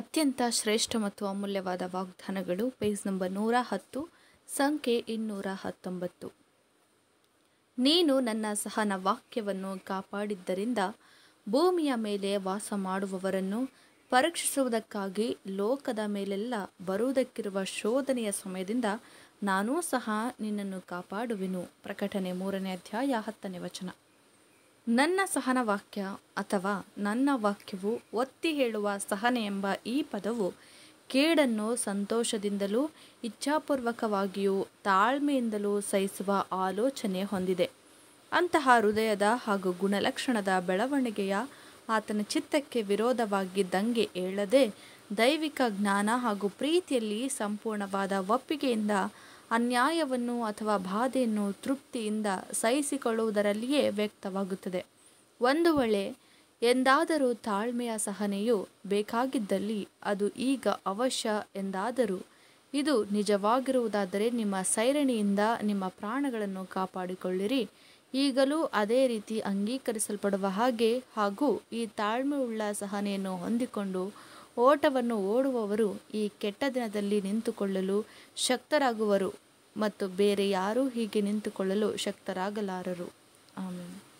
ಅತ್ಯಂತ ಶ್ರೇಷ್ಠ ಮತ್ತು ಅಮೂಲ್ಯವಾದ ವಾಗ್ದಾನಗಳು ಪೇಜ್ ನಂಬರ್ ನೂರ ಹತ್ತು ಸಂಖ್ಯೆ ಇನ್ನೂರ ಹತ್ತೊಂಬತ್ತು ನೀನು ನನ್ನ ಸಹನ ವಾಕ್ಯವನ್ನು ಕಾಪಾಡಿದ್ದರಿಂದ ಭೂಮಿಯ ಮೇಲೆ ವಾಸ ಮಾಡುವವರನ್ನು ಪರೀಕ್ಷಿಸುವುದಕ್ಕಾಗಿ ಲೋಕದ ಮೇಲೆಲ್ಲ ಬರುವುದಕ್ಕಿರುವ ಶೋಧನೆಯ ಸಮಯದಿಂದ ನಾನೂ ಸಹ ನಿನ್ನನ್ನು ಕಾಪಾಡುವೆನು ಪ್ರಕಟಣೆ ಮೂರನೇ ಅಧ್ಯಾಯ ಹತ್ತನೇ ವಚನ ನನ್ನ ಸಹನ ವಾಕ್ಯ ಅಥವಾ ನನ್ನ ವಾಕ್ಯವು ಒತ್ತಿ ಹೇಳುವ ಸಹನೆ ಎಂಬ ಈ ಪದವು ಕೇಡನ್ನು ಸಂತೋಷದಿಂದಲೂ ಇಚ್ಛಾಪೂರ್ವಕವಾಗಿಯೂ ತಾಳ್ಮೆಯಿಂದಲೂ ಸಹಿಸುವ ಆಲೋಚನೆ ಹೊಂದಿದೆ ಅಂತಹ ಹೃದಯದ ಹಾಗೂ ಗುಣಲಕ್ಷಣದ ಬೆಳವಣಿಗೆಯ ಆತನ ಚಿತ್ತಕ್ಕೆ ವಿರೋಧವಾಗಿ ದಂಗೆ ಏಳದೆ ದೈವಿಕ ಜ್ಞಾನ ಹಾಗೂ ಪ್ರೀತಿಯಲ್ಲಿ ಸಂಪೂರ್ಣವಾದ ಒಪ್ಪಿಗೆಯಿಂದ ಅನ್ಯಾಯವನ್ನು ಅಥವಾ ಬಾಧೆಯನ್ನು ತೃಪ್ತಿಯಿಂದ ಸಹಿಸಿಕೊಳ್ಳುವುದರಲ್ಲಿಯೇ ವ್ಯಕ್ತವಾಗುತ್ತದೆ ಒಂದು ವೇಳೆ ಎಂದಾದರೂ ತಾಳ್ಮೆಯ ಸಹನೆಯು ಬೇಕಾಗಿದ್ದಲ್ಲಿ ಅದು ಈಗ ಅವಶ್ಯ ಎಂದಾದರೂ ಇದು ನಿಜವಾಗಿರುವುದಾದರೆ ನಿಮ್ಮ ಸೈರಣಿಯಿಂದ ನಿಮ್ಮ ಪ್ರಾಣಗಳನ್ನು ಕಾಪಾಡಿಕೊಳ್ಳಿರಿ ಈಗಲೂ ಅದೇ ರೀತಿ ಅಂಗೀಕರಿಸಲ್ಪಡುವ ಹಾಗೆ ಹಾಗೂ ಈ ತಾಳ್ಮೆಯುಳ್ಳ ಸಹನೆಯನ್ನು ಹೊಂದಿಕೊಂಡು ಓಟವನ್ನು ಓಡುವವರು ಈ ಕೆಟ್ಟ ದಿನದಲ್ಲಿ ನಿಂತುಕೊಳ್ಳಲು ಶಕ್ತರಾಗುವರು ಮತ್ತು ಬೇರೆ ಯಾರೂ ಹೀಗೆ ನಿಂತುಕೊಳ್ಳಲು ಶಕ್ತರಾಗಲಾರರು ಆಮೇಲೆ